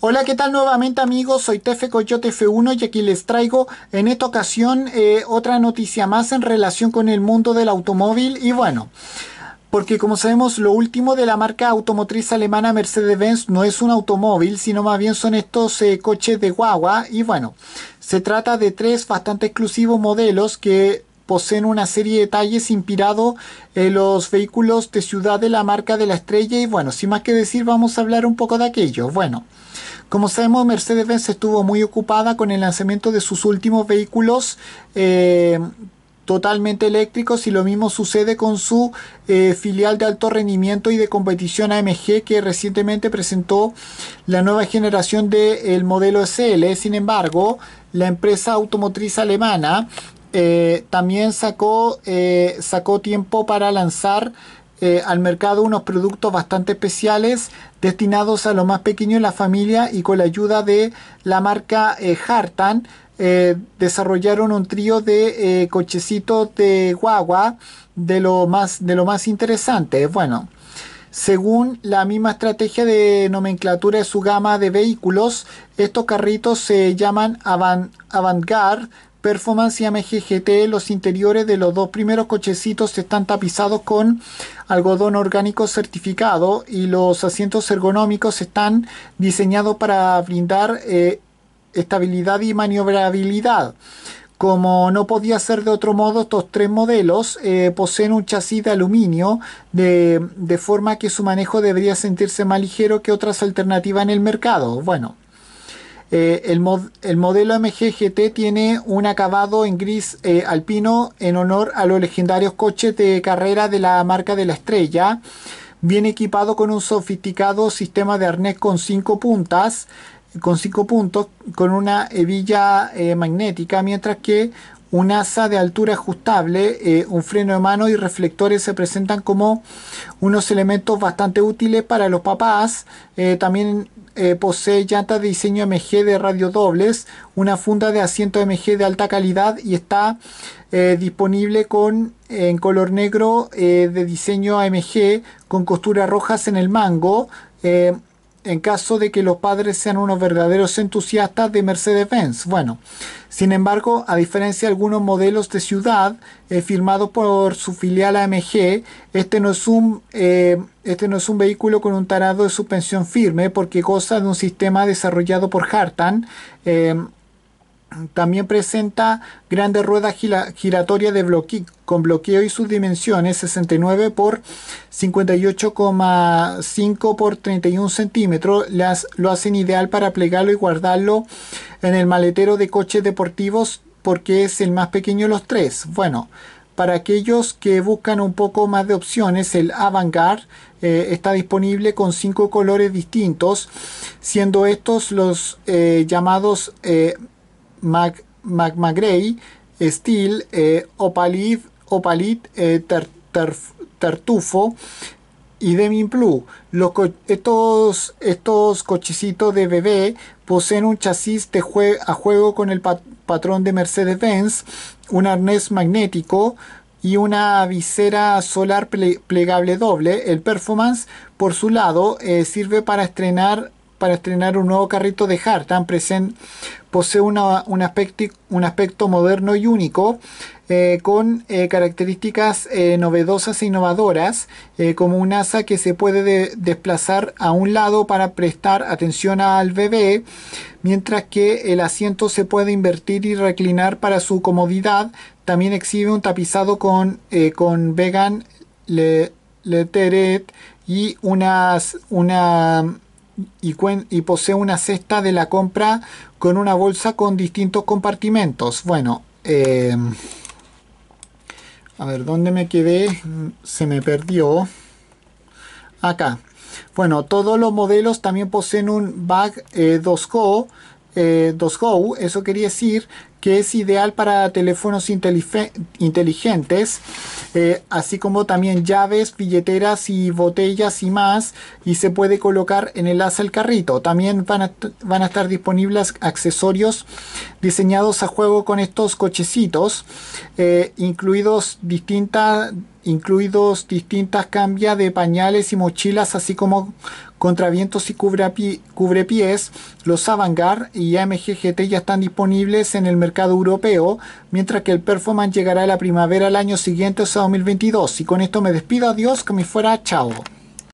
Hola, ¿qué tal nuevamente amigos? Soy TF Coyote F1 y aquí les traigo en esta ocasión eh, otra noticia más en relación con el mundo del automóvil y bueno... Porque como sabemos, lo último de la marca automotriz alemana Mercedes-Benz no es un automóvil, sino más bien son estos eh, coches de guagua. Y bueno, se trata de tres bastante exclusivos modelos que poseen una serie de detalles inspirados en los vehículos de ciudad de la marca de la estrella y bueno, sin más que decir vamos a hablar un poco de aquello. Bueno, como sabemos Mercedes-Benz estuvo muy ocupada con el lanzamiento de sus últimos vehículos eh, totalmente eléctricos y lo mismo sucede con su eh, filial de alto rendimiento y de competición AMG que recientemente presentó la nueva generación del modelo SL. Sin embargo, la empresa automotriz alemana eh, también sacó, eh, sacó tiempo para lanzar eh, al mercado unos productos bastante especiales destinados a lo más pequeño en la familia y con la ayuda de la marca Hartan desarrollaron un trío de cochecitos de guagua de lo más, de lo más interesante. Bueno, según la misma estrategia de nomenclatura de su gama de vehículos, estos carritos se llaman avant Performance y AMG GT, los interiores de los dos primeros cochecitos están tapizados con algodón orgánico certificado y los asientos ergonómicos están diseñados para brindar eh, estabilidad y maniobrabilidad. Como no podía ser de otro modo, estos tres modelos eh, poseen un chasis de aluminio, de, de forma que su manejo debería sentirse más ligero que otras alternativas en el mercado. Bueno, eh, el, modelo MGGT tiene un acabado en gris eh, alpino en honor a los legendarios coches de carrera de la marca de la estrella. Viene equipado con un sofisticado sistema de arnés con cinco puntas, con cinco puntos, con una hebilla eh, magnética, mientras que un asa de altura ajustable, un freno de mano y reflectores se presentan como unos elementos bastante útiles para los papás. también eh, posee llantas de diseño MG de radio dobles, una funda de asiento MG de alta calidad y está eh, disponible con, en color negro eh, de diseño AMG con costuras rojas en el mango en caso de que los padres sean unos verdaderos entusiastas de Mercedes-Benz. Bueno, sin embargo, a diferencia de algunos modelos de ciudad eh, firmados por su filial AMG, este no, es un, eh, este no es un vehículo con un tarado de suspensión firme porque goza de un sistema desarrollado por Hartan. Eh, también presenta grandes ruedas giratorias de bloque, con bloqueo y sus dimensiones 69 por 58,5 por 31 centímetros. Las, lo hacen ideal para plegarlo y guardarlo en el maletero de coches deportivos porque es el más pequeño de los tres. Bueno, para aquellos que buscan un poco más de opciones, el Avantgarde eh, está disponible con cinco colores distintos, siendo estos los eh, llamados... Eh, Mac, Steel, eh, Opalit, Opalit eh, y Demin Blue. Los estos, estos cochecitos de bebé poseen un chasis de a juego con el patrón de Mercedes-Benz, un arnés magnético y una visera solar plegable doble. El Performance, por su lado, eh, sirve para estrenar para estrenar un nuevo carrito de Hartan... Present posee un, aspecto, un, aspecto, moderno y único, eh, con eh, características eh, novedosas e innovadoras, como un asa que se puede desplazar a un lado para prestar atención al bebé, mientras que el asiento se puede invertir y reclinar para su comodidad. También exhibe un tapizado con, con vegan le y unas, una y, posee una cesta de la compra con una bolsa con distintos compartimentos. Bueno, em, a ver, ¿dónde me quedé? Se me perdió. Acá. Bueno, todos los modelos también poseen un bag 2CO eh, 2Go, eh, eso quería decir que es ideal para teléfonos inteligentes, eh, así como también llaves, billeteras y botellas y más, y se puede colocar en el asa el carrito. También van a, estar disponibles accesorios diseñados a juego con estos cochecitos, eh, incluidos distintas incluidos distintas cambias de pañales y mochilas, así como contravientos y cubrepiés, los Avangard y AMG ya están disponibles en el mercado europeo, mientras que el Performance llegará a la primavera el año siguiente, o sea 2022. Y con esto me despido, adiós, que me fuera, chao.